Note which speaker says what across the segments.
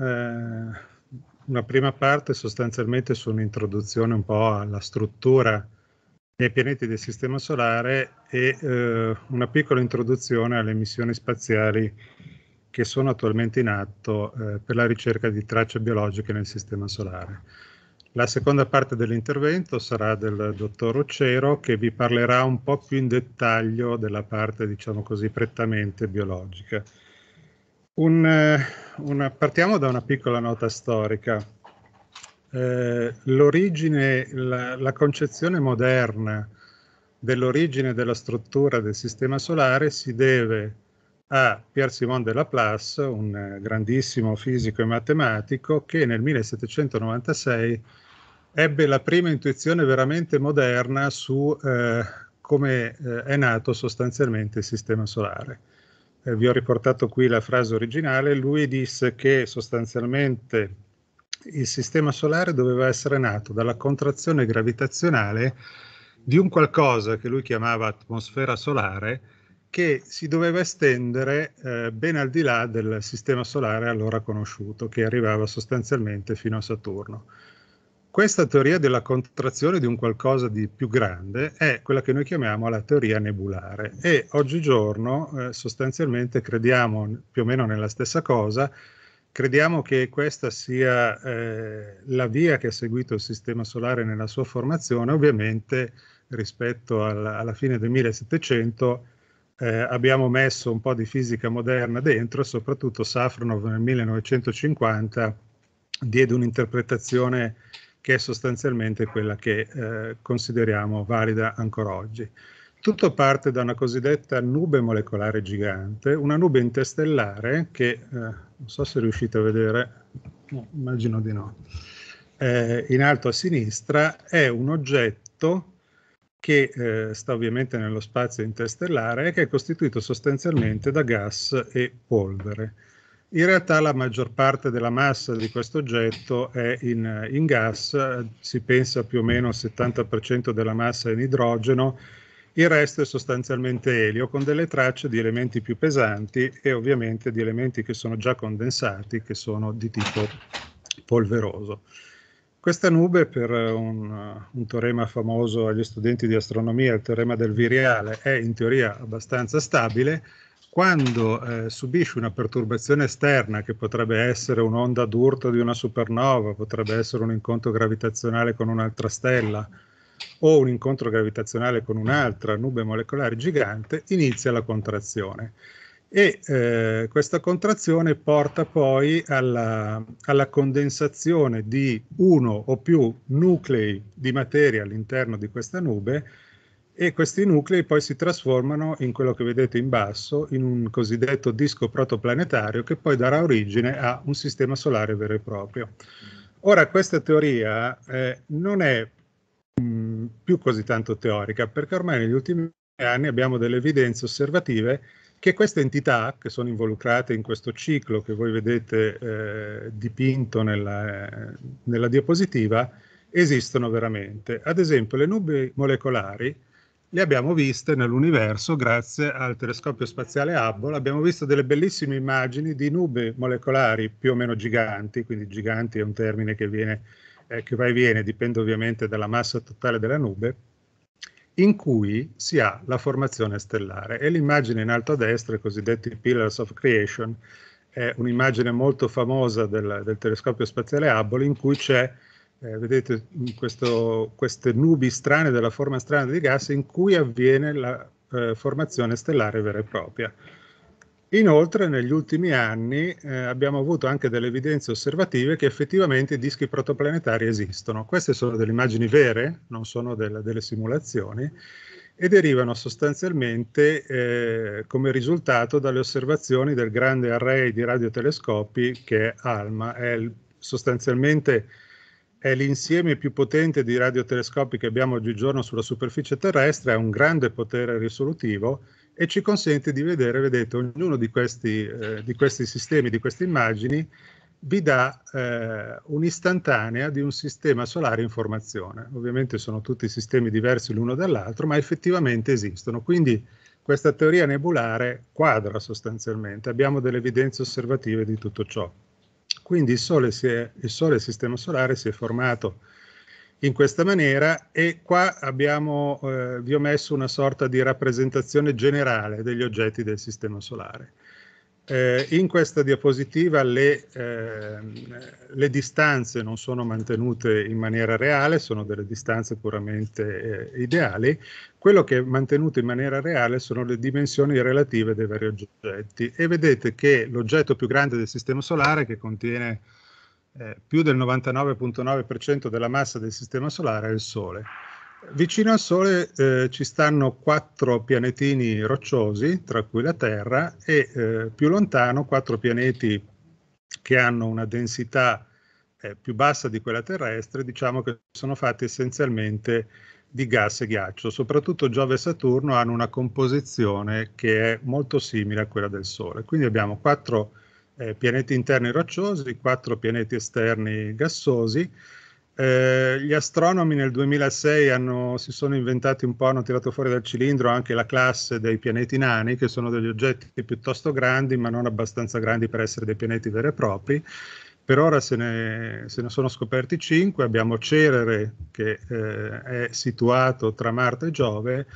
Speaker 1: eh, una prima parte sostanzialmente su un'introduzione un po' alla struttura dei pianeti del Sistema Solare e eh, una piccola introduzione alle missioni spaziali che sono attualmente in atto eh, per la ricerca di tracce biologiche nel Sistema Solare. La seconda parte dell'intervento sarà del dottor Occero che vi parlerà un po' più in dettaglio della parte, diciamo così, prettamente biologica. Un, eh, una, partiamo da una piccola nota storica. Eh, l'origine, la, la, concezione moderna dell'origine della struttura del sistema solare si deve a Pierre Simon de Laplace, un eh, grandissimo fisico e matematico, che nel 1796 ebbe la prima intuizione veramente moderna su eh, come eh, è nato sostanzialmente il sistema solare eh, vi ho riportato qui la frase originale, lui disse che sostanzialmente il sistema solare doveva essere nato dalla contrazione gravitazionale di un qualcosa che lui chiamava atmosfera solare che si doveva estendere eh, ben al di là del sistema solare allora conosciuto, che arrivava sostanzialmente fino a Saturno. Questa teoria della contrazione di un qualcosa di più grande è quella che noi chiamiamo la teoria nebulare e oggigiorno eh, sostanzialmente crediamo più o meno nella stessa cosa, crediamo che questa sia eh, la via che ha seguito il Sistema Solare nella sua formazione, ovviamente rispetto alla, alla fine del 1700 eh, abbiamo messo un po' di fisica moderna dentro, soprattutto Safronov nel 1950 diede un'interpretazione che è sostanzialmente quella che eh, consideriamo valida ancora oggi. Tutto parte da una cosiddetta nube molecolare gigante, una nube interstellare che eh, non so se riuscite a vedere, no, immagino di no. Eh, in alto a sinistra è un oggetto che eh, sta ovviamente nello spazio interstellare e che è costituito sostanzialmente da gas e polvere. In realtà la maggior parte della massa di questo oggetto è in, in gas, si pensa più o meno al 70% della massa è in idrogeno, il resto è sostanzialmente elio con delle tracce di elementi più pesanti e ovviamente di elementi che sono già condensati, che sono di tipo polveroso. Questa nube, per un, un teorema famoso agli studenti di astronomia, il teorema del viriale, è in teoria abbastanza stabile, quando eh, subisci una perturbazione esterna, che potrebbe essere un'onda d'urto di una supernova, potrebbe essere un incontro gravitazionale con un'altra stella o un incontro gravitazionale con un'altra nube molecolare gigante, inizia la contrazione. E eh, questa contrazione porta poi alla, alla condensazione di uno o più nuclei di materia all'interno di questa nube, e questi nuclei poi si trasformano in quello che vedete in basso, in un cosiddetto disco protoplanetario che poi darà origine a un sistema solare vero e proprio. Ora, questa teoria eh, non è mh, mm, più così tanto teorica, perché ormai negli ultimi anni abbiamo delle evidenze osservative che queste entità, che sono involucrate in questo ciclo che voi vedete eh, dipinto nella, nella diapositiva, esistono veramente. Ad esempio, le nubi molecolari, le abbiamo viste nell'universo grazie al telescopio spaziale Hubble. Abbiamo visto delle bellissime immagini di nubi molecolari più o meno giganti, quindi giganti è un termine che, viene, eh, che va e viene, dipende ovviamente dalla massa totale della nube, in cui si ha la formazione stellare. E l'immagine in alto a destra, i cosiddetti Pillars of Creation, è un'immagine molto famosa del, del telescopio spaziale Hubble in cui c'è eh, vedete questo, queste nubi strane della forma strana di gas in cui avviene la eh, formazione stellare vera e propria. Inoltre negli ultimi anni eh, abbiamo avuto anche delle evidenze osservative che effettivamente i dischi protoplanetari esistono. Queste sono delle immagini vere, non sono delle, delle simulazioni, e derivano sostanzialmente eh, come risultato dalle osservazioni del grande array di radiotelescopi che è ALMA, è il, sostanzialmente è l'insieme più potente di radiotelescopi che abbiamo oggigiorno sulla superficie terrestre, ha un grande potere risolutivo e ci consente di vedere, vedete, ognuno di questi, eh, di questi sistemi, di queste immagini, vi dà eh, un'istantanea di un sistema solare in formazione. Ovviamente sono tutti sistemi diversi l'uno dall'altro, ma effettivamente esistono. Quindi questa teoria nebulare quadra sostanzialmente, abbiamo delle evidenze osservative di tutto ciò. Quindi il Sole, è, il Sole, il Sistema Solare, si è formato in questa maniera e qua abbiamo, eh, vi ho messo una sorta di rappresentazione generale degli oggetti del Sistema Solare. Eh, in questa diapositiva le, eh, le, distanze non sono mantenute in maniera reale, sono delle distanze puramente eh, ideali. Quello che è mantenuto in maniera reale sono le dimensioni relative dei vari oggetti e vedete che l'oggetto più grande del Sistema Solare, che contiene eh, più del 99.9% della massa del Sistema Solare, è il Sole. Vicino al Sole eh, ci stanno quattro pianetini rocciosi, tra cui la Terra, e eh, più lontano quattro pianeti che hanno una densità eh, più bassa di quella terrestre, diciamo che sono fatti essenzialmente di gas e ghiaccio. Soprattutto Giove e Saturno hanno una composizione che è molto simile a quella del Sole. Quindi abbiamo quattro eh, pianeti interni rocciosi, quattro pianeti esterni gassosi eh, gli astronomi nel 2006 hanno, si sono inventati un po', hanno tirato fuori dal cilindro anche la classe dei pianeti nani, che sono degli oggetti piuttosto grandi, ma non abbastanza grandi per essere dei pianeti veri e propri. Per ora se ne, se ne sono scoperti cinque, abbiamo Cerere che eh, è situato tra Marte e Giove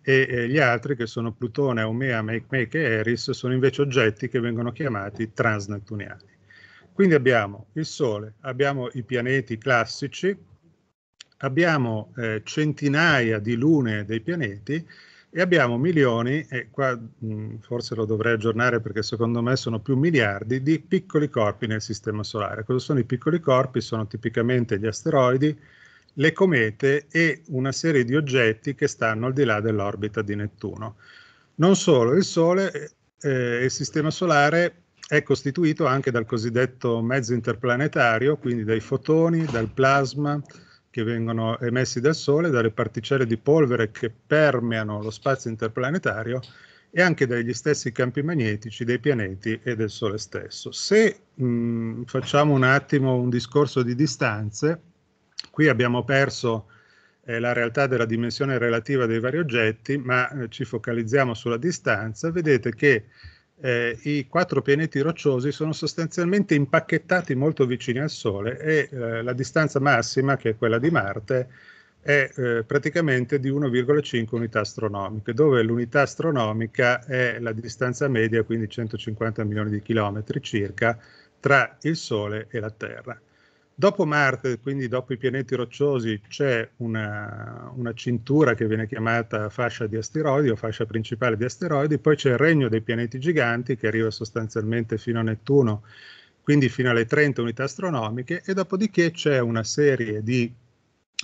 Speaker 1: e eh, gli altri che sono Plutone, Omea, Makemake e Eris sono invece oggetti che vengono chiamati transnettuniani. Quindi abbiamo il Sole, abbiamo i pianeti classici, abbiamo eh, centinaia di lune dei pianeti e abbiamo milioni, e qua mh, mm, forse lo dovrei aggiornare perché secondo me sono più miliardi, di piccoli corpi nel Sistema Solare. Cosa sono i piccoli corpi? Sono tipicamente gli asteroidi, le comete e una serie di oggetti che stanno al di là dell'orbita di Nettuno. Non solo, il Sole e eh, eh, il Sistema Solare è costituito anche dal cosiddetto mezzo interplanetario, quindi dai fotoni, dal plasma che vengono emessi dal Sole, dalle particelle di polvere che permeano lo spazio interplanetario e anche dagli stessi campi magnetici dei pianeti e del Sole stesso. Se mh, facciamo un attimo un discorso di distanze, qui abbiamo perso eh, la realtà della dimensione relativa dei vari oggetti, ma eh, ci focalizziamo sulla distanza, vedete che eh, i quattro pianeti rocciosi sono sostanzialmente impacchettati molto vicini al Sole e eh, la distanza massima, che è quella di Marte, è eh, praticamente di 1,5 unità astronomiche, dove l'unità astronomica è la distanza media, quindi 150 milioni di chilometri circa, tra il Sole e la Terra. Dopo Marte, quindi dopo i pianeti rocciosi, c'è una, una, cintura che viene chiamata fascia di asteroidi o fascia principale di asteroidi, poi c'è il regno dei pianeti giganti che arriva sostanzialmente fino a Nettuno, quindi fino alle 30 unità astronomiche, e dopodiché c'è una serie di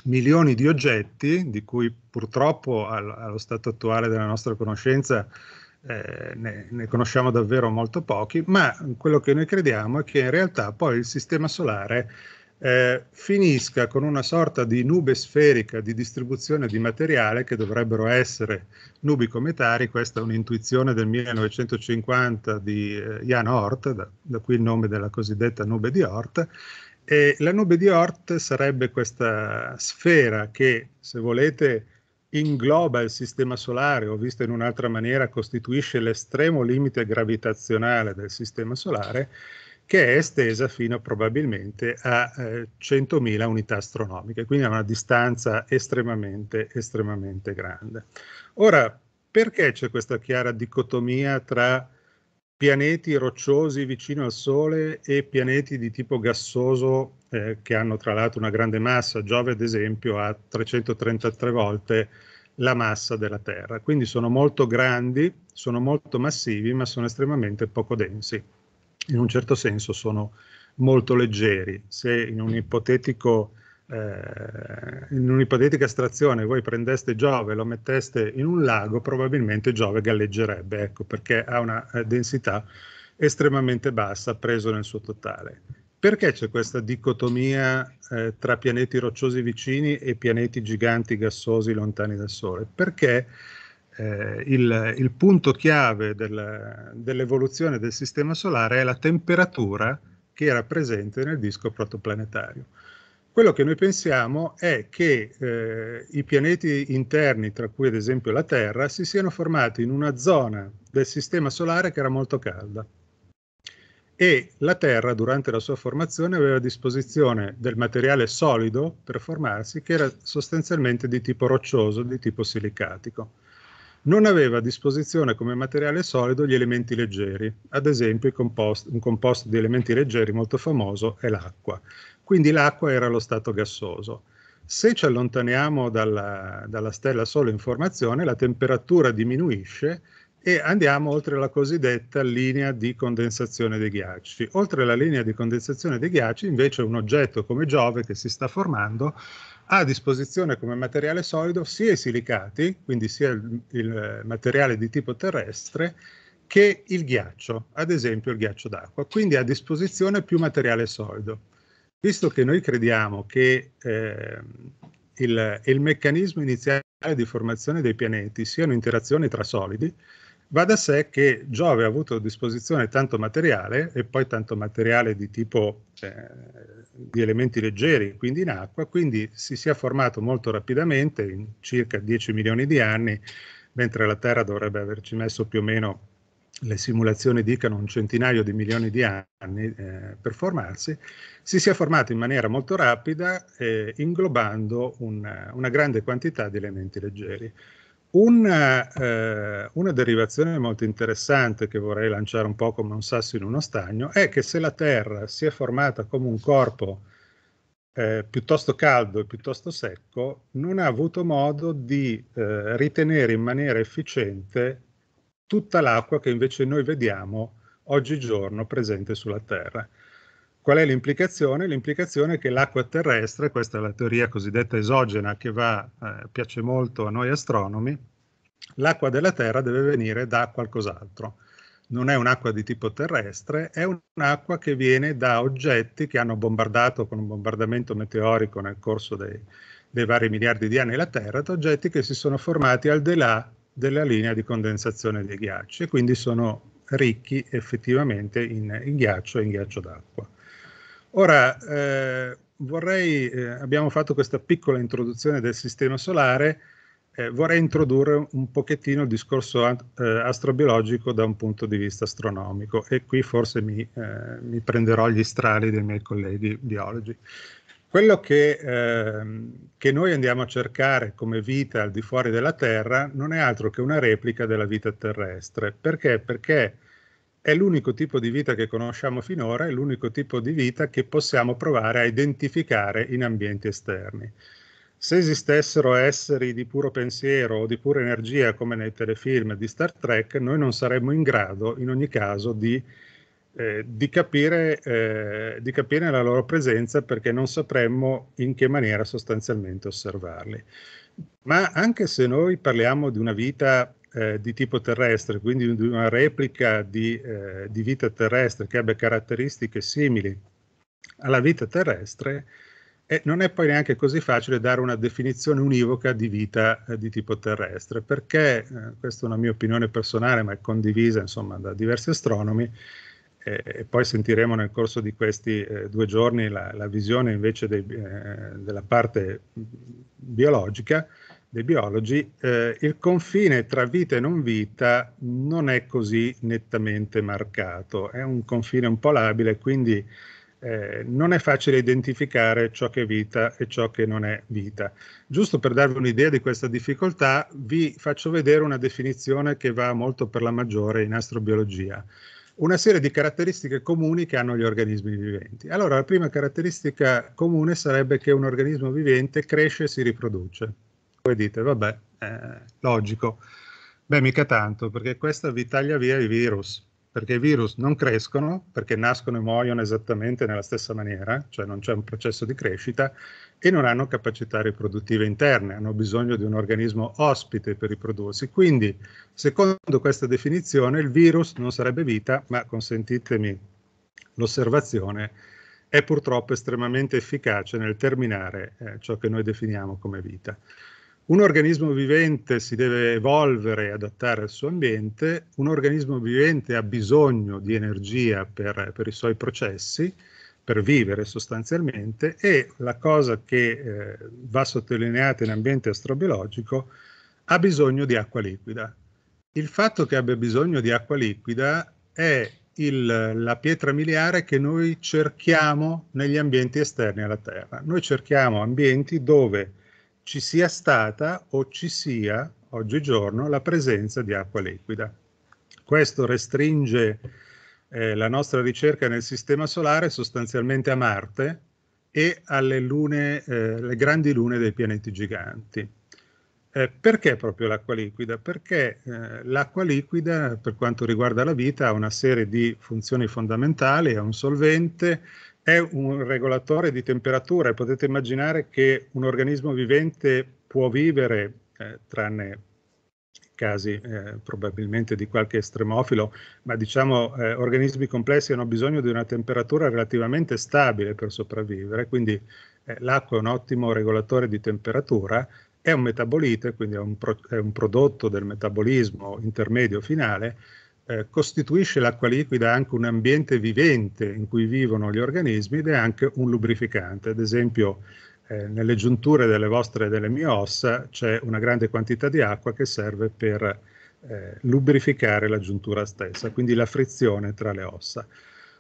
Speaker 1: milioni di oggetti, di cui purtroppo allo stato attuale della nostra conoscenza eh, ne, ne, conosciamo davvero molto pochi, ma quello che noi crediamo è che in realtà poi il sistema solare eh, finisca con una sorta di nube sferica di distribuzione di materiale che dovrebbero essere nubi cometari, questa è un'intuizione del 1950 di eh, Jan Hort, da, da, qui il nome della cosiddetta nube di Hort, e la nube di Hort sarebbe questa sfera che, se volete, ingloba il sistema solare, o visto in un'altra maniera, costituisce l'estremo limite gravitazionale del sistema solare, che è estesa fino probabilmente a eh, 100.000 unità astronomiche, quindi a una distanza estremamente, estremamente grande. Ora, perché c'è questa chiara dicotomia tra pianeti rocciosi vicino al Sole e pianeti di tipo gassoso eh, che hanno tra l'altro una grande massa? Giove, ad esempio, ha 333 volte la massa della Terra, quindi sono molto grandi, sono molto massivi, ma sono estremamente poco densi in un certo senso sono molto leggeri. Se in, un ipotetico, eh, in un'ipotetica estrazione voi prendeste Giove e lo metteste in un lago, probabilmente Giove galleggerebbe, ecco, perché ha una eh, densità estremamente bassa preso nel suo totale. Perché c'è questa dicotomia eh, tra pianeti rocciosi vicini e pianeti giganti gassosi lontani dal Sole? Perché eh, il, il, punto chiave del, dell'evoluzione del sistema solare è la temperatura che era presente nel disco protoplanetario. Quello che noi pensiamo è che eh, i pianeti interni, tra cui ad esempio la Terra, si siano formati in una zona del sistema solare che era molto calda e la Terra durante la sua formazione aveva a disposizione del materiale solido per formarsi che era sostanzialmente di tipo roccioso, di tipo silicatico non aveva a disposizione come materiale solido gli elementi leggeri, ad esempio compost, un composto di elementi leggeri molto famoso è l'acqua, quindi l'acqua era lo stato gassoso. Se ci allontaniamo dalla, dalla stella solo in formazione, la temperatura diminuisce e andiamo oltre la cosiddetta linea di condensazione dei ghiacci. Oltre la linea di condensazione dei ghiacci, invece, un oggetto come Giove che si sta formando ha a disposizione come materiale solido sia i silicati, quindi sia il, il eh, materiale di tipo terrestre, che il ghiaccio, ad esempio il ghiaccio d'acqua, quindi ha a disposizione più materiale solido. Visto che noi crediamo che eh, il, il meccanismo iniziale di formazione dei pianeti siano interazioni tra solidi, Va da sé che Giove ha avuto a disposizione tanto materiale e poi tanto materiale di tipo eh, di elementi leggeri, quindi in acqua, quindi si sia formato molto rapidamente, in circa 10 milioni di anni, mentre la Terra dovrebbe averci messo più o meno, le simulazioni dicono un centinaio di milioni di anni eh, per formarsi, si sia formato in maniera molto rapida, eh, inglobando un, una grande quantità di elementi leggeri. Una, eh, una, derivazione molto interessante che vorrei lanciare un po' come un sasso in uno stagno è che se la Terra si è formata come un corpo eh, piuttosto caldo e piuttosto secco, non ha avuto modo di eh, ritenere in maniera efficiente tutta l'acqua che invece noi vediamo oggigiorno presente sulla Terra. Qual è l'implicazione? L'implicazione è che l'acqua terrestre, questa è la teoria cosiddetta esogena che va, eh, piace molto a noi astronomi, l'acqua della Terra deve venire da qualcos'altro. Non è un'acqua di tipo terrestre, è un'acqua che viene da oggetti che hanno bombardato con un bombardamento meteorico nel corso dei, dei vari miliardi di anni la Terra, da oggetti che si sono formati al di là della linea di condensazione dei ghiacci e quindi sono ricchi effettivamente in, in ghiaccio e in ghiaccio d'acqua. Ora, eh, vorrei, eh, abbiamo fatto questa piccola introduzione del sistema solare, eh, vorrei introdurre un pochettino il discorso eh, astrobiologico da un punto di vista astronomico e qui forse mi, eh, mi prenderò gli strali dei miei colleghi biologi. Quello che, ehm, che noi andiamo a cercare come vita al di fuori della Terra non è altro che una replica della vita terrestre. Perché? Perché è l'unico tipo di vita che conosciamo finora, è l'unico tipo di vita che possiamo provare a identificare in ambienti esterni. Se esistessero esseri di puro pensiero o di pura energia, come nei telefilm di Star Trek, noi non saremmo in grado, in ogni caso, di eh, di, capire, eh, di, capire, la loro presenza perché non sapremmo in che maniera sostanzialmente osservarli. Ma anche se noi parliamo di una vita eh, di tipo terrestre, quindi una replica di, eh, di, vita terrestre che abbia caratteristiche simili alla vita terrestre, eh, non è poi neanche così facile dare una definizione univoca di vita eh, di tipo terrestre, perché, eh, questa è una mia opinione personale, ma è condivisa insomma, da diversi astronomi, e poi sentiremo nel corso di questi eh, due giorni la, la visione invece dei, eh, della parte mm, biologica, dei biologi, eh, il confine tra vita e non vita non è così nettamente marcato, è un confine un po' labile, quindi eh, non è facile identificare ciò che è vita e ciò che non è vita. Giusto per darvi un'idea di questa difficoltà, vi faccio vedere una definizione che va molto per la maggiore in astrobiologia. Una serie di caratteristiche comuni che hanno gli organismi viventi. Allora, la prima caratteristica comune sarebbe che un organismo vivente cresce e si riproduce voi dite, vabbè, eh, logico. Beh, mica tanto, perché questa vi taglia via i virus, perché i virus non crescono, perché nascono e muoiono esattamente nella stessa maniera, cioè non c'è un processo di crescita, e non hanno capacità riproduttive interne, hanno bisogno di un organismo ospite per riprodursi. Quindi, secondo questa definizione, il virus non sarebbe vita, ma consentitemi l'osservazione, è purtroppo estremamente efficace nel terminare eh, ciò che noi definiamo come vita. Un organismo vivente si deve evolvere e adattare al suo ambiente, un organismo vivente ha bisogno di energia per, per i suoi processi, per vivere sostanzialmente, e la cosa che eh, va sottolineata in ambiente astrobiologico, ha bisogno di acqua liquida. Il fatto che abbia bisogno di acqua liquida è il, la pietra miliare che noi cerchiamo negli ambienti esterni alla Terra. Noi cerchiamo ambienti dove ci sia stata o ci sia oggigiorno la presenza di acqua liquida. Questo restringe eh, la nostra ricerca nel Sistema Solare sostanzialmente a Marte e alle lune, eh, grandi lune dei pianeti giganti. Eh, perché proprio l'acqua liquida? Perché eh, l'acqua liquida, per quanto riguarda la vita, ha una serie di funzioni fondamentali, è un solvente, è un regolatore di temperatura e potete immaginare che un organismo vivente può vivere, eh, tranne casi eh, probabilmente di qualche estremofilo, ma diciamo eh, organismi complessi hanno bisogno di una temperatura relativamente stabile per sopravvivere, quindi eh, l'acqua è un ottimo regolatore di temperatura, è un metabolite, quindi è un, pro è un prodotto del metabolismo intermedio finale eh, costituisce l'acqua liquida anche un ambiente vivente in cui vivono gli organismi ed è anche un lubrificante. Ad esempio, eh, nelle giunture delle vostre e delle mie ossa c'è una grande quantità di acqua che serve per eh, lubrificare la giuntura stessa, quindi la frizione tra le ossa.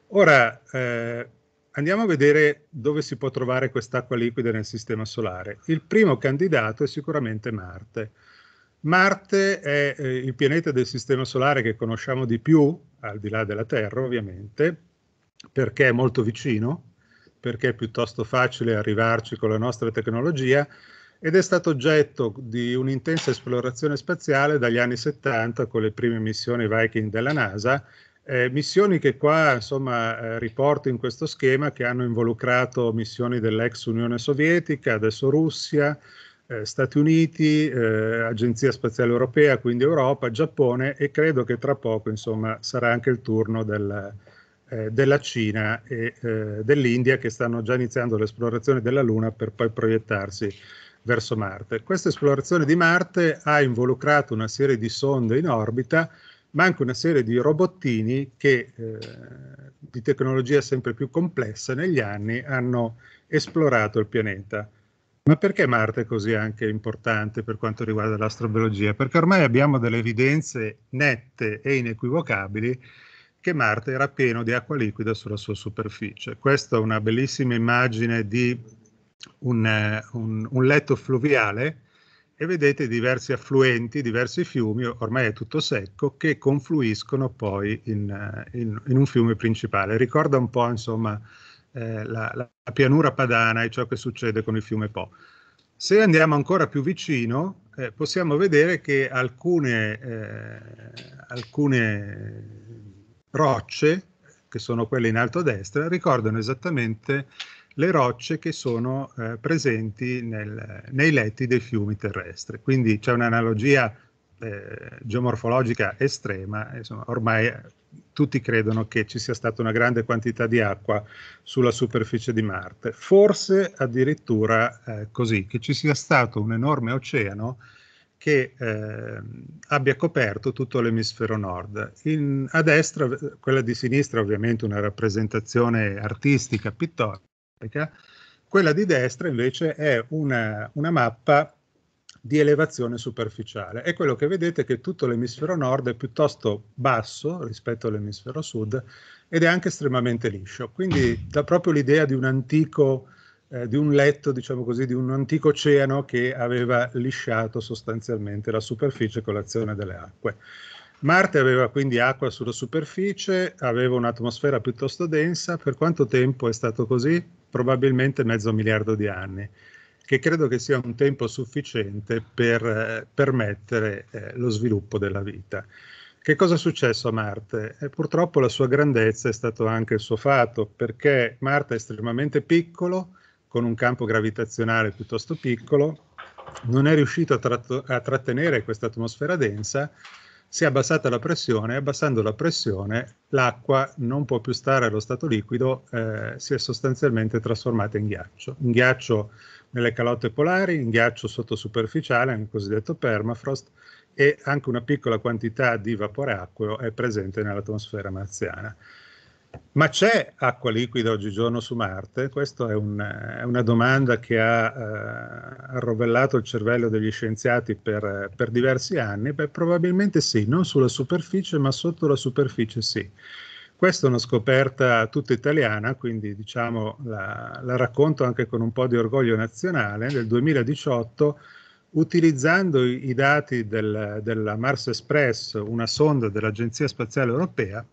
Speaker 1: Ora eh, andiamo a vedere dove si può trovare quest'acqua liquida nel sistema solare. Il primo candidato è sicuramente Marte. Marte è eh, il pianeta del Sistema Solare che conosciamo di più, al di là della Terra ovviamente, perché è molto vicino, perché è piuttosto facile arrivarci con la nostra tecnologia ed è stato oggetto di un'intensa esplorazione spaziale dagli anni 70 con le prime missioni Viking della NASA, eh, missioni che qua insomma eh, riporto in questo schema che hanno involucrato missioni dell'ex Unione Sovietica, adesso Russia, eh, Stati Uniti, eh, Agenzia Spaziale Europea, quindi Europa, Giappone e credo che tra poco insomma, sarà anche il turno del, eh, della Cina e eh, dell'India che stanno già iniziando l'esplorazione della Luna per poi proiettarsi verso Marte. Questa esplorazione di Marte ha involucrato una serie di sonde in orbita, ma anche una serie di robottini che eh, di tecnologia sempre più complessa negli anni hanno esplorato il pianeta. Ma perché Marte è così anche importante per quanto riguarda l'astrobiologia? Perché ormai abbiamo delle evidenze nette e inequivocabili che Marte era pieno di acqua liquida sulla sua superficie. Questa è una bellissima immagine di un, eh, un, un letto fluviale e vedete diversi affluenti, diversi fiumi, ormai è tutto secco, che confluiscono poi in, eh, in, in un fiume principale. Ricorda un po' insomma eh, la, la, pianura padana e ciò che succede con il fiume Po. Se andiamo ancora più vicino, eh, possiamo vedere che alcune, eh, alcune, rocce, che sono quelle in alto a destra, ricordano esattamente le rocce che sono eh, presenti nel, nei letti dei fiumi terrestri. Quindi c'è un'analogia eh, geomorfologica estrema, insomma, ormai tutti credono che ci sia stata una grande quantità di acqua sulla superficie di Marte, forse addirittura eh, così, che ci sia stato un enorme oceano che eh, abbia coperto tutto l'emisfero nord. In, a destra, quella di sinistra ovviamente una rappresentazione artistica, pittorica, quella di destra invece è una, una mappa di elevazione superficiale. E quello che vedete è che tutto l'emisfero nord è piuttosto basso rispetto all'emisfero sud ed è anche estremamente liscio. Quindi dà proprio l'idea di un antico, eh, di un letto, diciamo così, di un antico oceano che aveva lisciato sostanzialmente la superficie con l'azione delle acque. Marte aveva quindi acqua sulla superficie, aveva un'atmosfera piuttosto densa. Per quanto tempo è stato così? Probabilmente mezzo miliardo di anni che credo che sia un tempo sufficiente per eh, permettere eh, lo sviluppo della vita. Che cosa è successo a Marte? Eh, purtroppo la sua grandezza è stato anche il suo fatto, perché Marte è estremamente piccolo, con un campo gravitazionale piuttosto piccolo, non è riuscito a, tratto- a trattenere questa atmosfera densa si è abbassata la pressione e abbassando la pressione l'acqua non può più stare allo stato liquido, eh, si è sostanzialmente trasformata in ghiaccio. In ghiaccio nelle calotte polari, in ghiaccio sottosuperficiale, nel cosiddetto permafrost, e anche una piccola quantità di vapore acqueo è presente nell'atmosfera marziana. Ma c'è acqua liquida oggigiorno su Marte? Questa è, un, è una domanda che ha eh, arrovellato il cervello degli scienziati per, per diversi anni. Beh, probabilmente sì, non sulla superficie, ma sotto la superficie sì. Questa è una scoperta tutta italiana, quindi diciamo la, la racconto anche con un po' di orgoglio nazionale. Nel 2018 utilizzando i dati del, della Mars Express, una sonda dell'Agenzia Spaziale Europea,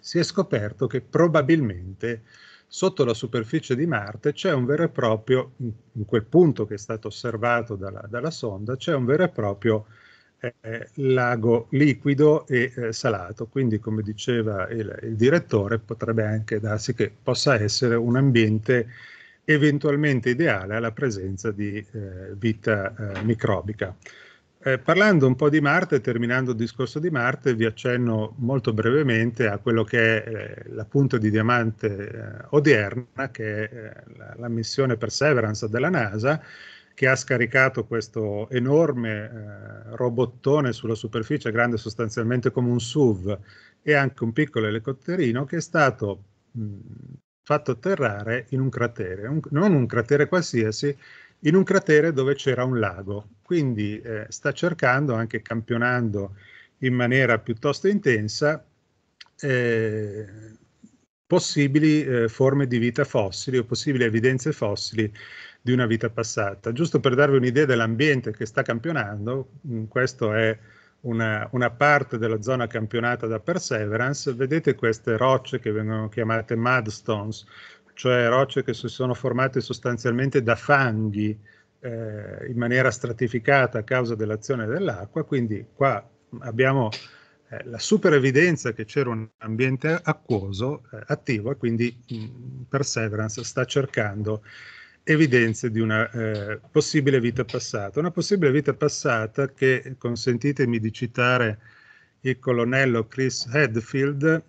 Speaker 1: si è scoperto che probabilmente sotto la superficie di Marte c'è un vero e proprio, in quel punto che è stato osservato dalla, dalla sonda, c'è un vero e proprio eh, eh, lago liquido e eh, salato. Quindi, come diceva il, il, direttore, potrebbe anche darsi che possa essere un ambiente eventualmente ideale alla presenza di eh, vita eh, microbica. Eh, parlando un po' di Marte, terminando il discorso di Marte, vi accenno molto brevemente a quello che è eh, la punta di diamante eh, odierna, che è eh, la, la, missione Perseverance della NASA, che ha scaricato questo enorme eh, robottone sulla superficie, grande sostanzialmente come un SUV, e anche un piccolo elicotterino, che è stato mh, fatto atterrare in un cratere, un, non un cratere qualsiasi, in un cratere dove c'era un lago. Quindi eh, sta cercando, anche campionando in maniera piuttosto intensa, eh, possibili eh, forme di vita fossili o possibili evidenze fossili di una vita passata. Giusto per darvi un'idea dell'ambiente che sta campionando, mm, questa è una, una, parte della zona campionata da Perseverance, vedete queste rocce che vengono chiamate mudstones, cioè rocce che si sono formate sostanzialmente da fanghi eh, in maniera stratificata a causa dell'azione dell'acqua, quindi qua abbiamo eh, la super evidenza che c'era un ambiente acquoso eh, attivo e quindi mh, mm, Perseverance sta cercando evidenze di una eh, possibile vita passata. Una possibile vita passata che, consentitemi di citare il colonnello Chris Hadfield,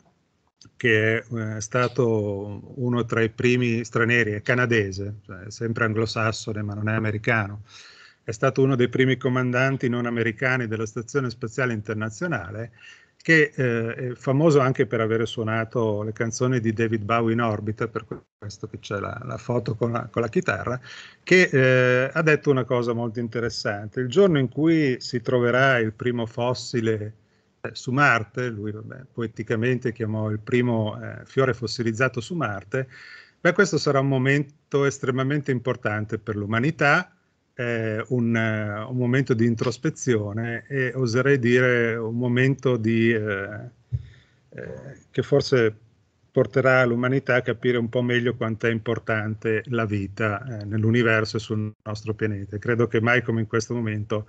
Speaker 1: che è eh, stato uno tra i primi stranieri, è canadese, cioè è sempre anglosassone ma non è americano, è stato uno dei primi comandanti non americani della Stazione Spaziale Internazionale, che eh, è famoso anche per aver suonato le canzoni di David Bowie in orbita, per questo che c'è la, la foto con la, con la, chitarra, che eh, ha detto una cosa molto interessante. Il giorno in cui si troverà il primo fossile eh, su Marte, lui vabbè, poeticamente chiamò il primo eh, fiore fossilizzato su Marte, beh, questo sarà un momento estremamente importante per l'umanità, eh, un, un, momento di introspezione e oserei dire un momento di, eh, eh che forse porterà l'umanità a capire un po' meglio quanto è importante la vita eh, nell'universo e sul nostro pianeta. Credo che mai come in questo momento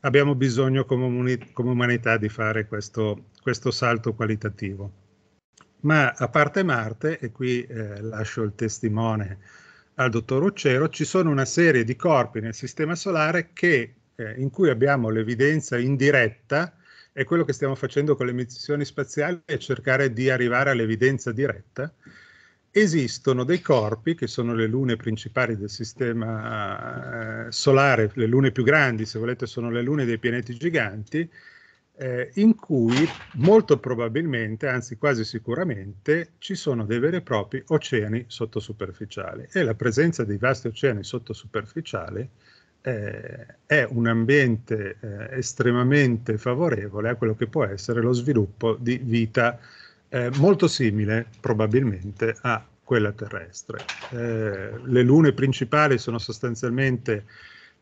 Speaker 1: abbiamo bisogno come, umanità di fare questo, questo salto qualitativo. Ma a parte Marte, e qui eh, lascio il testimone al dottor Uccero, ci sono una serie di corpi nel Sistema Solare che, eh, in cui abbiamo l'evidenza indiretta, e quello che stiamo facendo con le missioni spaziali è cercare di arrivare all'evidenza diretta, esistono dei corpi che sono le lune principali del sistema eh, solare, le lune più grandi, se volete, sono le lune dei pianeti giganti, eh, in cui molto probabilmente, anzi quasi sicuramente, ci sono dei veri e propri oceani sottosuperficiali e la presenza dei vasti oceani sottosuperficiali eh, è un ambiente eh, estremamente favorevole a quello che può essere lo sviluppo di vita eh, molto simile probabilmente a quella terrestre. Eh, le lune principali sono sostanzialmente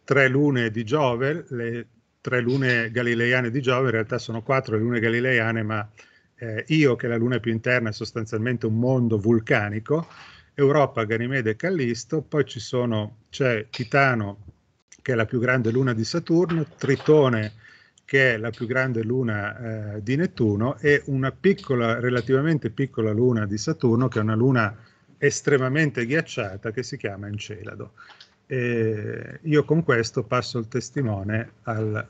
Speaker 1: tre lune di Giove, le tre lune galileiane di Giove in realtà sono quattro le lune galileiane, ma eh, Io, che è la luna più interna, è sostanzialmente un mondo vulcanico, Europa, Ganimede e Callisto, poi ci sono, c'è Titano, che è la più grande luna di Saturno, Tritone, che è la più grande luna eh, di Nettuno, e una piccola, relativamente piccola luna di Saturno, che è una luna estremamente ghiacciata, che si chiama Encelado. E io con questo passo il testimone al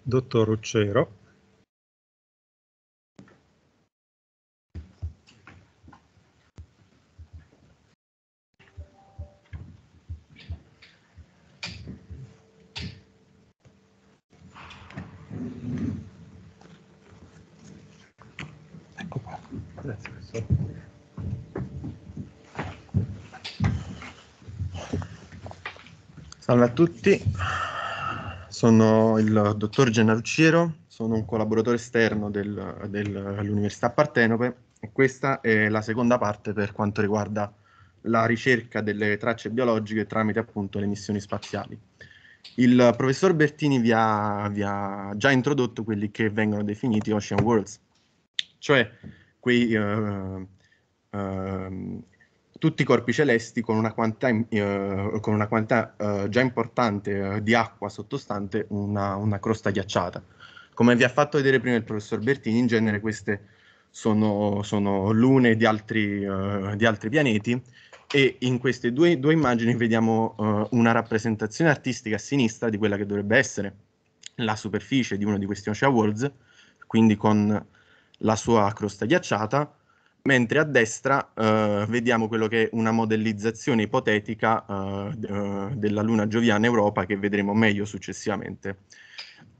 Speaker 1: dottor Uccero.
Speaker 2: Salve a tutti, sono il dottor Gennaro Ciro, sono un collaboratore esterno del, dell'Università Partenope e questa è la seconda parte per quanto riguarda la ricerca delle tracce biologiche tramite appunto le missioni spaziali. Il professor Bertini vi ha, vi ha già introdotto quelli che vengono definiti Ocean Worlds, cioè quei... Uh, tutti i corpi celesti con una quantità, eh, con una quantità eh, già importante eh, di acqua sottostante una, una, crosta ghiacciata. Come vi ha fatto vedere prima il professor Bertini, in genere queste sono, sono lune di altri, eh, di altri, pianeti e in queste due, due immagini vediamo eh, una rappresentazione artistica a sinistra di quella che dovrebbe essere la superficie di uno di questi ocean worlds, quindi con la sua crosta ghiacciata, mentre a destra eh, vediamo quello che è una modellizzazione ipotetica eh, eh della luna gioviana Europa che vedremo meglio successivamente.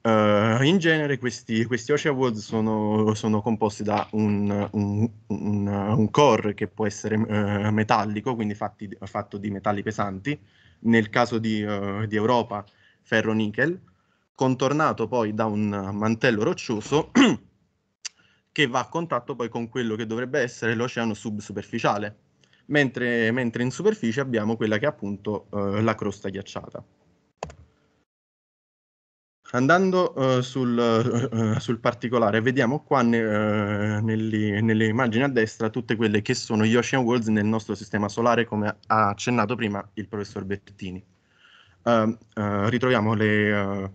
Speaker 2: Uh, in genere questi, questi Ocean Awards sono, sono, composti da un, un, un, un, core che può essere uh, metallico, quindi fatti, fatto di metalli pesanti, nel caso di, uh, di Europa ferro-nickel, contornato poi da un mantello roccioso che va a contatto poi con quello che dovrebbe essere l'oceano subsuperficiale, mentre, mentre in superficie abbiamo quella che è appunto eh, la crosta ghiacciata. Andando eh, sul, eh, sul, particolare, vediamo qua ne, eh, nelli, nelle immagini a destra tutte quelle che sono gli ocean worlds nel nostro sistema solare, come ha accennato prima il professor Bertini. Eh, eh, ritroviamo le,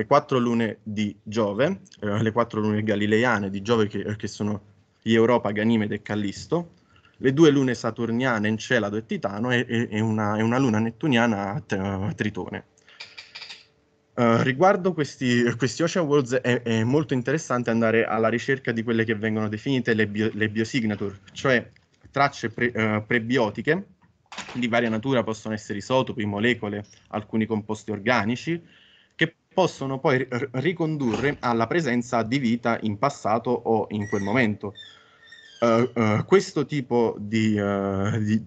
Speaker 2: le quattro lune di Giove, eh, le quattro lune galileiane di Giove che, eh, che sono Europa, Ganimede e Callisto, le due lune saturniane Encelado e Titano e, e, una, e una, luna nettuniana Tritone. Uh, riguardo questi, questi, Ocean Worlds è, è, molto interessante andare alla ricerca di quelle che vengono definite le, bio, le biosignature, cioè tracce pre, uh, prebiotiche di varia natura, possono essere isotopi, molecole, alcuni composti organici, possono poi ricondurre alla presenza di vita in passato o in quel momento. Uh, uh, questo tipo di, uh, di,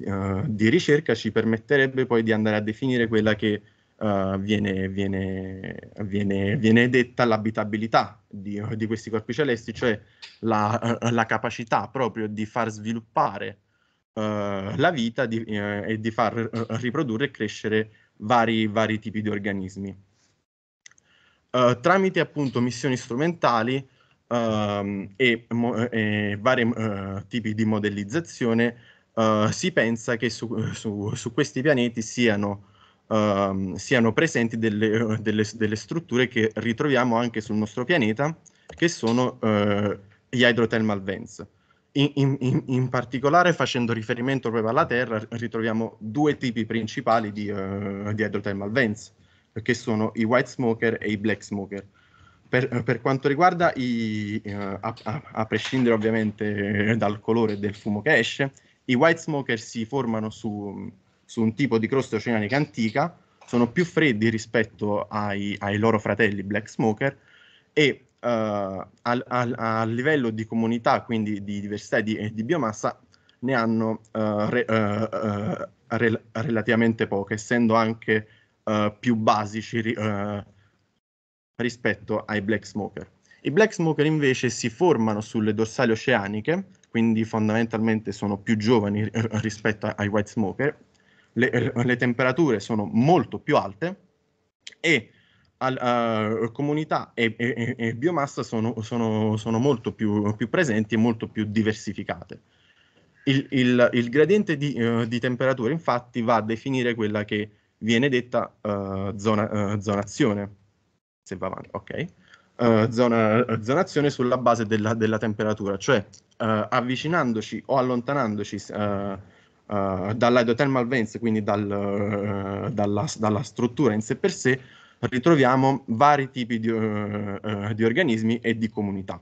Speaker 2: di, ricerca ci permetterebbe poi di andare a definire quella che viene, viene, viene, viene, detta l'abitabilità di, di, questi corpi celesti, cioè la, la capacità proprio di far sviluppare la vita e di far riprodurre e crescere vari, vari tipi di organismi. Eh, tramite appunto missioni strumentali uh, e, mo- e, vari uh, tipi di modellizzazione eh, si pensa che su, su, su questi pianeti siano, ehm, siano presenti delle, delle, delle, strutture che ritroviamo anche sul nostro pianeta, che sono gli hydrothermal vents. In, in, in, particolare, facendo riferimento proprio alla Terra, ritroviamo due tipi principali di, uh, di hydrothermal vents che sono i white smoker e i black smoker. Per, per quanto riguarda i, eh, a, a, prescindere ovviamente eh, dal colore del fumo che esce, i white smoker si formano su, su un tipo di crosta oceanica antica, sono più freddi rispetto ai, ai loro fratelli black smoker e uh, eh, a, a, a, livello di comunità, quindi di diversità e di, di biomassa, ne hanno uh, re, uh, rel- relativamente poche, essendo anche eh, più basici uh, rispetto ai black smoker. I black smoker invece si formano sulle dorsali oceaniche, quindi fondamentalmente sono più giovani rispetto ai white smoker, le, le temperature sono molto più alte e al, uh, comunità e, e, e biomassa sono, sono, sono molto più, più, presenti e molto più diversificate. Il, il, il gradiente di, uh, di, temperatura infatti va a definire quella che viene detta uh, zona, uh, zonazione, se va avanti, ok, uh, zona, zonazione sulla base della, della temperatura, cioè avvicinandoci o allontanandoci dall'hydrothermal vents, quindi dal, dalla, dalla, struttura in sé per sé, ritroviamo vari tipi di, di organismi e di comunità.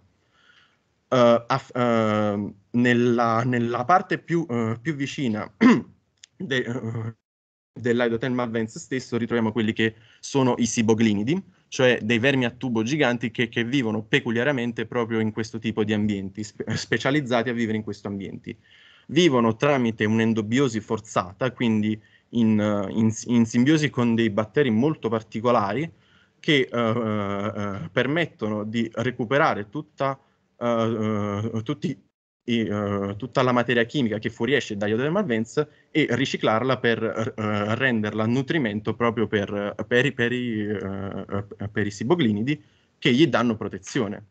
Speaker 2: Uh, uh, nella, nella, parte più, uh, più vicina de, dell'Aidotelma Advance stesso ritroviamo quelli che sono i siboglinidi, cioè dei vermi a tubo giganti che, che vivono peculiarmente proprio in questo tipo di ambienti, spe- specializzati a vivere in questo ambiente. Vivono tramite un'endobiosi forzata, quindi in, in, in simbiosi con dei batteri molto particolari che uh, uh, permettono di recuperare tutta, uh, tutti e uh, tutta la materia chimica che fuoriesce dagli malvens e riciclarla per uh, renderla nutrimento proprio per, eh, per, i, per, i, uh, per, i, siboglinidi che gli danno protezione.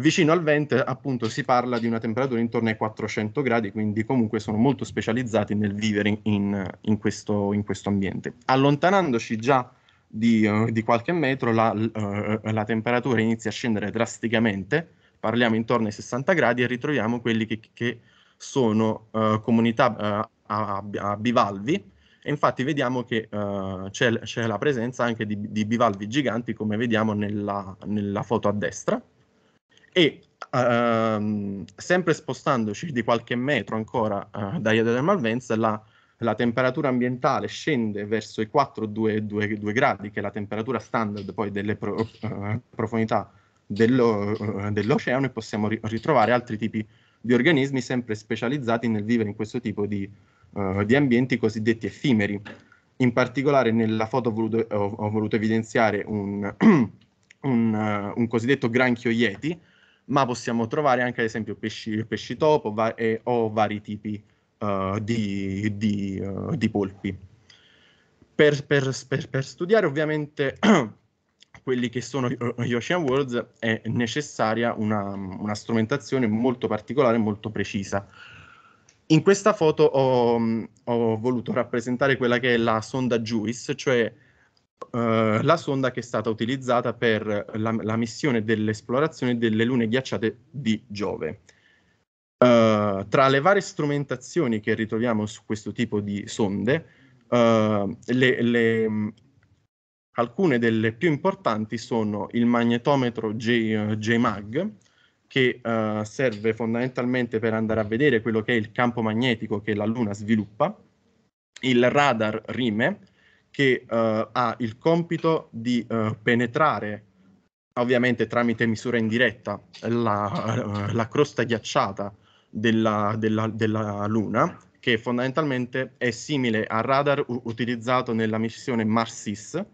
Speaker 2: Vicino al vent appunto si parla di una temperatura intorno ai 400 gradi, quindi comunque sono molto specializzati nel vivere in, in, questo, in questo, ambiente. Allontanandoci già di, di qualche metro la, la temperatura inizia a scendere drasticamente parliamo intorno ai 60 gradi e ritroviamo quelli che, che sono uh, comunità uh, a, a, bivalvi e infatti vediamo che uh, c'è, c'è, la presenza anche di, di, bivalvi giganti come vediamo nella, nella foto a destra e ehm, sempre spostandoci di qualche metro ancora uh, da Iada del Malvenza la, la temperatura ambientale scende verso i 4-2 gradi, che è la temperatura standard poi delle pro, uh, profondità dello, dell'oceano e possiamo ritrovare altri tipi di organismi sempre specializzati nel vivere in questo tipo di, uh, di ambienti cosiddetti effimeri. In particolare nella foto ho voluto, ho, ho voluto evidenziare un, un, uh, un, cosiddetto granchio yeti, ma possiamo trovare anche ad esempio pesci, pesci topo va- e, o vari tipi uh, di, di, eh, di, polpi. Per, per, per, per studiare ovviamente quelli che sono gli uh, Ocean Worlds è necessaria una, una, strumentazione molto particolare, molto precisa. In questa foto ho, ho voluto rappresentare quella che è la sonda JUICE, cioè Uh, la sonda che è stata utilizzata per la, la, missione dell'esplorazione delle lune ghiacciate di Giove. Uh, tra le varie strumentazioni che ritroviamo su questo tipo di sonde, uh, le, le, Alcune delle più importanti sono il magnetometro J, JMAG, che uh, serve fondamentalmente per andare a vedere quello che è il campo magnetico che la Luna sviluppa, il radar RIME, che uh, ha il compito di uh, penetrare, ovviamente tramite misura indiretta, la, la crosta ghiacciata della, della, della Luna, che fondamentalmente è simile al radar utilizzato nella missione Marsis,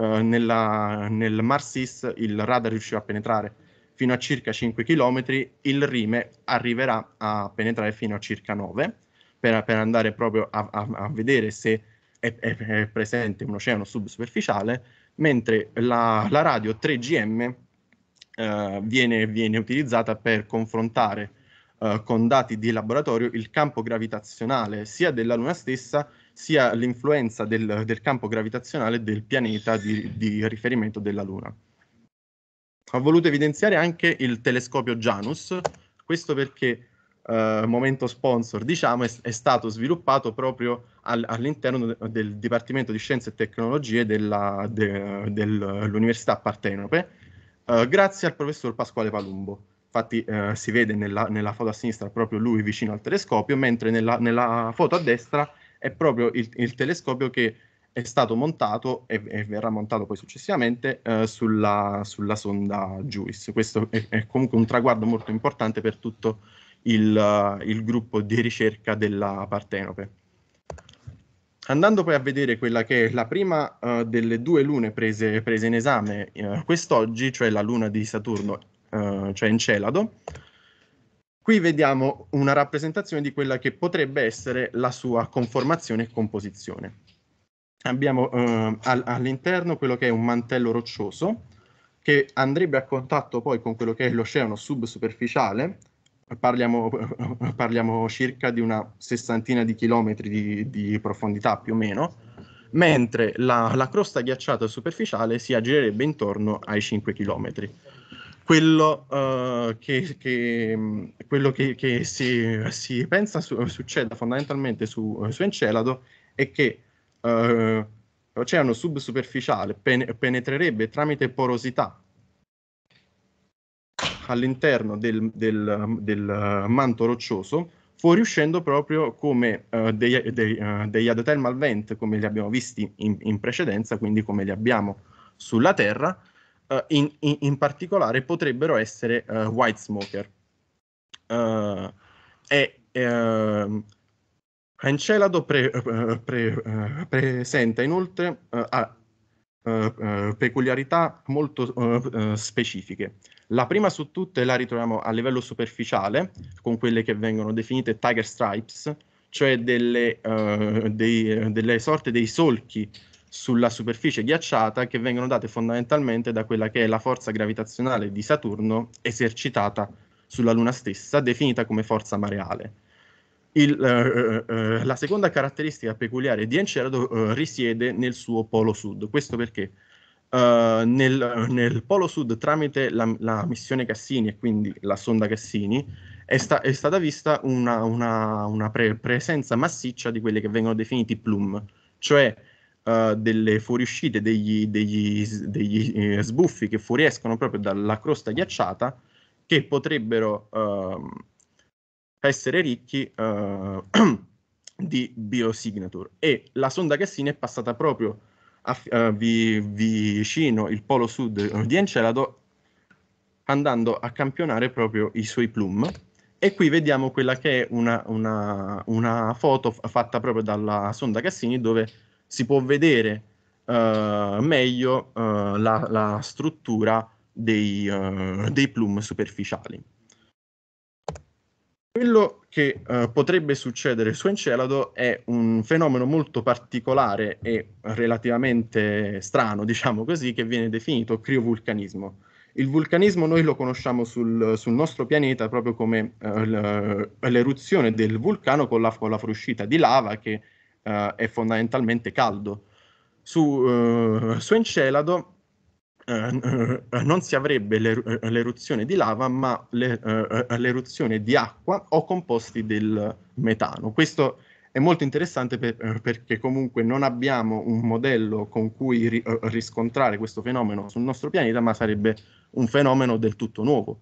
Speaker 2: eh, nella, nel Marsis il radar riuscirà a penetrare fino a circa 5 km, il Rime arriverà a penetrare fino a circa 9 per, per andare proprio a, a, a vedere se è, è, è, presente un oceano subsuperficiale, mentre la, la radio 3GM eh, viene, viene, utilizzata per confrontare eh, con dati di laboratorio il campo gravitazionale sia della Luna stessa sia l'influenza del, del campo gravitazionale del pianeta di, di riferimento della Luna. Ho voluto evidenziare anche il telescopio Janus, questo perché Uh, momento sponsor, diciamo, è, è stato sviluppato proprio al, all'interno de, del Dipartimento di Scienze e Tecnologie della, de, dell'Università Partenope, uh, grazie al professor Pasquale Palumbo. Infatti uh, si vede nella, nella, foto a sinistra proprio lui vicino al telescopio, mentre nella, nella foto a destra è proprio il, il telescopio che è stato montato e, e verrà montato poi successivamente eh, sulla, sulla, sonda JUICE. Questo è, è, comunque un traguardo molto importante per tutto il, uh, il gruppo di ricerca della Partenope. Andando poi a vedere quella che è la prima uh, delle due lune prese, prese in esame uh, quest'oggi, cioè la luna di Saturno, eh, cioè Encelado, Qui vediamo una rappresentazione di quella che potrebbe essere la sua conformazione e composizione. Abbiamo eh, all'interno quello che è un mantello roccioso che andrebbe a contatto poi con quello che è l'oceano subsuperficiale, parliamo, parliamo, circa di una sessantina di chilometri di, di profondità più o meno, mentre la, la crosta ghiacciata superficiale si aggirerebbe intorno ai 5 chilometri quello, uh, che, che, mm, quello che, che, si, si pensa su, succeda fondamentalmente su, su, Encelado è che uh, l'oceano subsuperficiale pen- penetrerebbe tramite porosità all'interno del, del, del manto roccioso, fuoriuscendo proprio come uh, dei, dei, uh, degli adotermal vent, come li abbiamo visti in, in precedenza, quindi come li abbiamo sulla Terra, uh, in, in, in, particolare potrebbero essere uh, white smoker. Uh, è, uh, eh, Encelado ehm, pre, uh, presenta inoltre peculiarità molto specifiche. La prima su tutte la ritroviamo a livello superficiale, con quelle che vengono definite tiger stripes, cioè delle, dei, delle sorte dei solchi sulla superficie ghiacciata che vengono date fondamentalmente da quella che è la forza gravitazionale di Saturno esercitata sulla Luna stessa, definita come forza mareale. Il, eh, eh, eh la seconda caratteristica peculiare di Encerado eh, risiede nel suo polo sud. Questo perché eh, nel, nel, polo sud, tramite la, la, missione Cassini e quindi la sonda Cassini, è, sta, è stata vista una, una, una pre- presenza massiccia di quelli che vengono definiti plume, cioè eh, delle fuoriuscite, degli, degli, degli eh, sbuffi che fuoriescono proprio dalla crosta ghiacciata che potrebbero uh, essere ricchi uh, di biosignature. E la sonda Cassini è passata proprio a, eh, vi, vicino il polo sud di Encelado andando a campionare proprio i suoi plum. E qui vediamo quella che è una, una, una foto fatta proprio dalla sonda Cassini dove si può vedere uh, meglio uh, la, la, struttura dei, uh, dei plume superficiali. Quello che uh, potrebbe succedere su Encelado è un fenomeno molto particolare e relativamente strano, diciamo così, che viene definito criovulcanismo. Il vulcanismo noi lo conosciamo sul, sul nostro pianeta proprio come uh, l'eruzione del vulcano con la, con la, fuoriuscita di lava che uh, è fondamentalmente caldo. Su, uh, su Encelado uh, non si avrebbe l'er- l'eruzione di lava, ma le, l'eruzione di acqua o composti del metano. Questo è molto interessante per, perché comunque non abbiamo un modello con cui ri- riscontrare questo fenomeno sul nostro pianeta, ma sarebbe un fenomeno del tutto nuovo.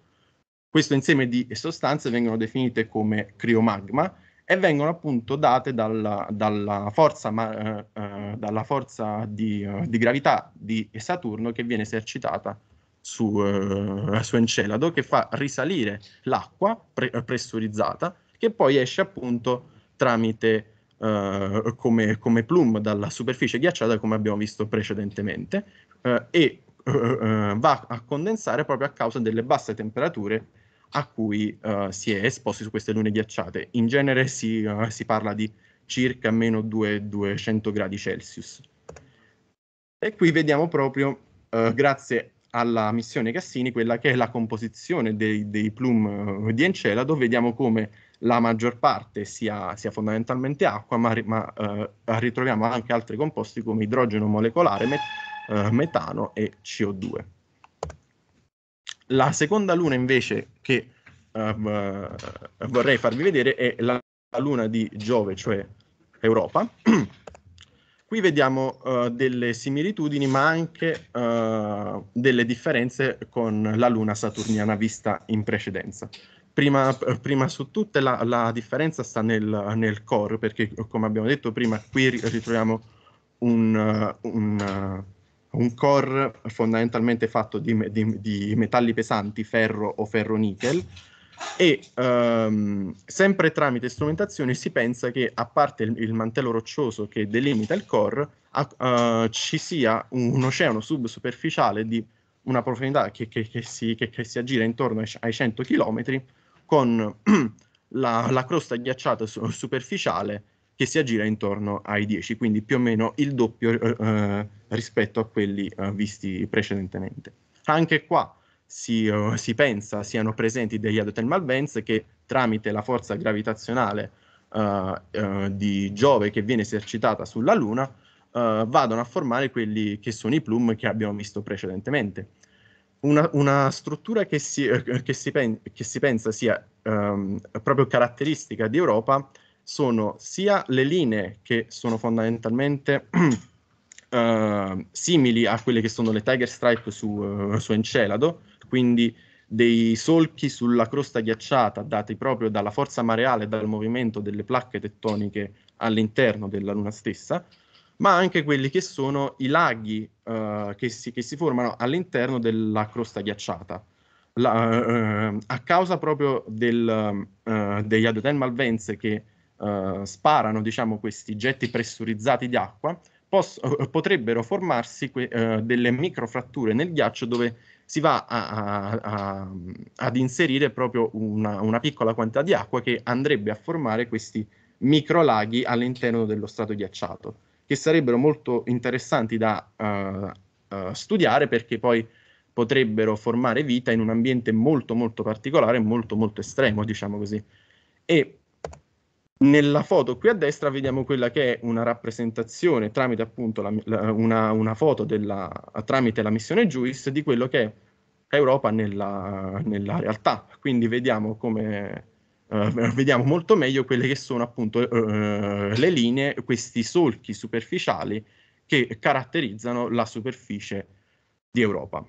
Speaker 2: Questo insieme di sostanze vengono definite come criomagma e vengono appunto date dalla, dalla forza, ma, eh, eh dalla forza di, eh, di, gravità di Saturno che viene esercitata su, eh, su Encelado, che fa risalire l'acqua pre- eh, pressurizzata, che poi esce appunto tramite Uh, come, come plume dalla superficie ghiacciata, come abbiamo visto precedentemente, uh, e uh, va a condensare proprio a causa delle basse temperature a cui uh, si è esposti su queste lune ghiacciate. In genere si, uh, si parla di circa meno 200 gradi Celsius. E qui vediamo proprio, uh, grazie alla missione Cassini, quella che è la composizione dei, dei plum di Encelado, vediamo come la maggior parte sia, sia fondamentalmente acqua, ma, ma ritroviamo anche altri composti come idrogeno molecolare, met metano e CO2. La seconda luna invece che uh, vorrei farvi vedere è la luna di Giove, cioè Europa. Qui vediamo uh, delle similitudini ma anche uh, delle differenze con la luna saturniana vista in precedenza. Prima, prima su tutte la, la differenza sta nel, nel, core perché come abbiamo detto prima qui ritroviamo un, un un core fondamentalmente fatto di, di, di metalli pesanti, ferro o ferro-nickel, e um, sempre tramite strumentazione si pensa che a parte il, il mantello roccioso che delimita il core a, uh, ci sia un, un, oceano subsuperficiale di una profondità che, che, che, si, che si, aggira intorno ai, 100 km con la, la crosta ghiacciata superficiale che si aggira intorno ai 10 quindi più o meno il doppio uh, rispetto a quelli uh, visti precedentemente. Anche qua si, uh, si, pensa siano presenti degli hydrothermal vents che tramite la forza gravitazionale eh, di Giove che viene esercitata sulla Luna vadano a formare quelli che sono i plum che abbiamo visto precedentemente. Una, una, struttura che si, che si, pen, che si pensa sia um, proprio caratteristica di Europa sono sia le linee che sono fondamentalmente uh, simili a quelle che sono le Tiger Stripe su, uh, su Encelado, quindi dei solchi sulla crosta ghiacciata dati proprio dalla forza mareale e dal movimento delle placche tettoniche all'interno della Luna stessa, ma anche quelli che sono i laghi uh, che, si, che, si, formano all'interno della crosta ghiacciata. La, uh, a causa proprio del, uh, degli adotermal vents che uh, sparano diciamo, questi getti pressurizzati di acqua, poss- eh, eh, potrebbero formarsi que- eh, delle microfratture nel ghiaccio dove si va a, a, a, ad inserire proprio una, una, piccola quantità di acqua che andrebbe a formare questi microlaghi all'interno dello strato ghiacciato, che sarebbero molto interessanti da uh, uh, studiare perché poi potrebbero formare vita in un ambiente molto molto particolare, molto molto estremo, diciamo così. E nella foto qui a destra vediamo quella che è una rappresentazione tramite appunto la, la, una, una, foto della, tramite la missione JUICE di quello che è Europa nella, nella realtà. Quindi vediamo, come, eh, vediamo molto meglio quelle che sono appunto eh, le linee, questi solchi superficiali che caratterizzano la superficie di Europa.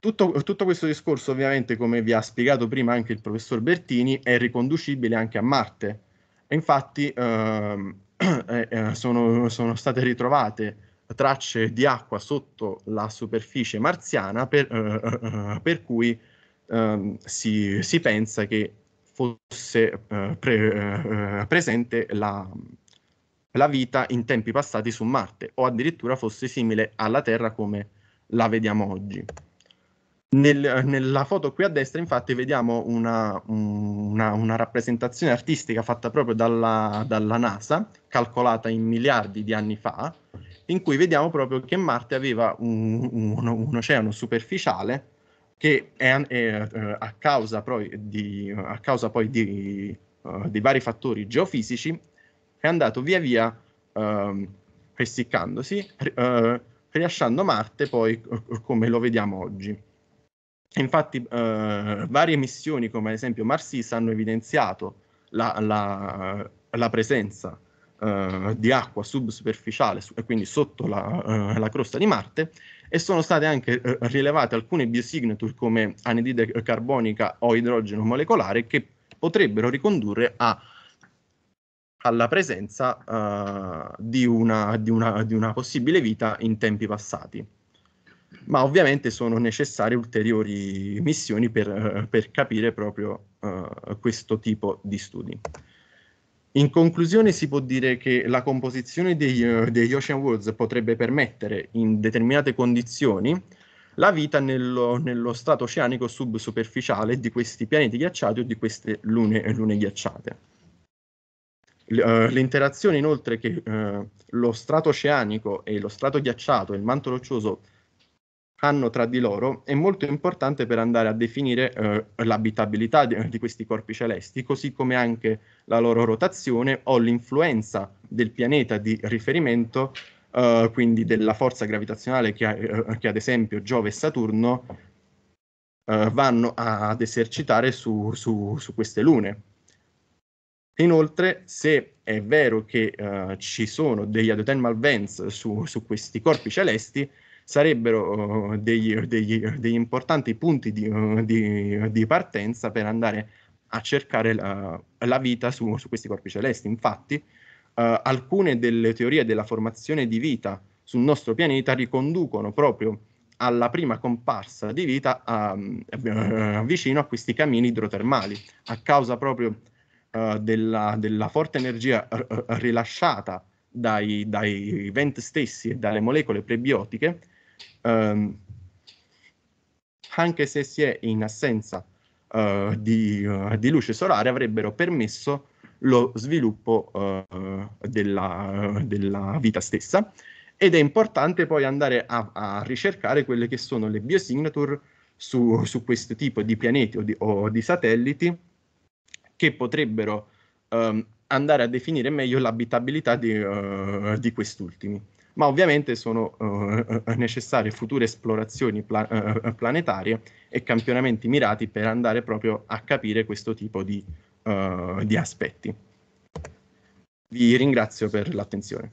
Speaker 2: Tutto, tutto, questo discorso, ovviamente, come vi ha spiegato prima anche il professor Bertini, è riconducibile anche a Marte. E infatti ehm, eh, eh, sono, sono, state ritrovate tracce di acqua sotto la superficie marziana, per, eh, eh, eh per cui ehm, si, si, pensa che fosse eh, pre, presente la, la vita in tempi passati su Marte, o addirittura fosse simile alla Terra come la vediamo oggi. Nel, nella foto qui a destra, infatti, vediamo una, una, una rappresentazione artistica fatta proprio dalla, dalla, NASA, calcolata in miliardi di anni fa, in cui vediamo proprio che Marte aveva un, un, un oceano superficiale che è, è, eh, a, causa di, a, causa poi di, uh, di, vari fattori geofisici è andato via via uh, ehm, essiccandosi, uh, eh, rilasciando Marte poi come lo vediamo oggi. Infatti eh, varie missioni come ad esempio Marsis hanno evidenziato la, la, la presenza eh, di acqua subsuperficiale su, e quindi sotto la, eh, la, crosta di Marte e sono state anche eh, rilevate alcune biosignature come anidride carbonica o idrogeno molecolare che potrebbero ricondurre a, alla presenza eh, di una, di, una, di una possibile vita in tempi passati ma ovviamente sono necessarie ulteriori missioni per, eh, per capire proprio uh, questo tipo di studi. In conclusione si può dire che la composizione degli, eh, degli ocean worlds potrebbe permettere in determinate condizioni la vita nello, nello strato oceanico subsuperficiale di questi pianeti ghiacciati o di queste lune, lune ghiacciate. L'interazione inoltre che eh, lo strato oceanico e lo strato ghiacciato e il manto roccioso hanno tra di loro è molto importante per andare a definire eh, l'abitabilità di, di, questi corpi celesti, così come anche la loro rotazione o l'influenza del pianeta di riferimento, eh, quindi della forza gravitazionale che, eh, che, ad esempio Giove e Saturno eh, vanno a, ad esercitare su, su, su queste lune. Inoltre, se è vero che eh, ci sono degli adotermal vents su, su questi corpi celesti, sarebbero oh, degli, degli, degli importanti punti di, di, di, partenza per andare a cercare la, la vita su, su, questi corpi celesti. Infatti, eh, alcune delle teorie della formazione di vita sul nostro pianeta riconducono proprio alla prima comparsa di vita a, a, eh, vicino a questi cammini idrotermali, a causa proprio uh, della, della, forte energia r- eh, rilasciata dai, dai venti stessi e dalle molecole prebiotiche um, anche se si è in assenza uh, di, uh, di, luce solare, avrebbero permesso lo sviluppo uh, della, della, vita stessa. Ed è importante poi andare a, a ricercare quelle che sono le biosignature su, su, questo tipo di pianeti o di, o di satelliti che potrebbero um, andare a definire meglio l'abitabilità di, di quest'ultimi ma ovviamente sono uh, necessarie future esplorazioni pla- uh, planetarie e campionamenti mirati per andare proprio a capire questo tipo di, uh, di aspetti. Vi ringrazio per l'attenzione.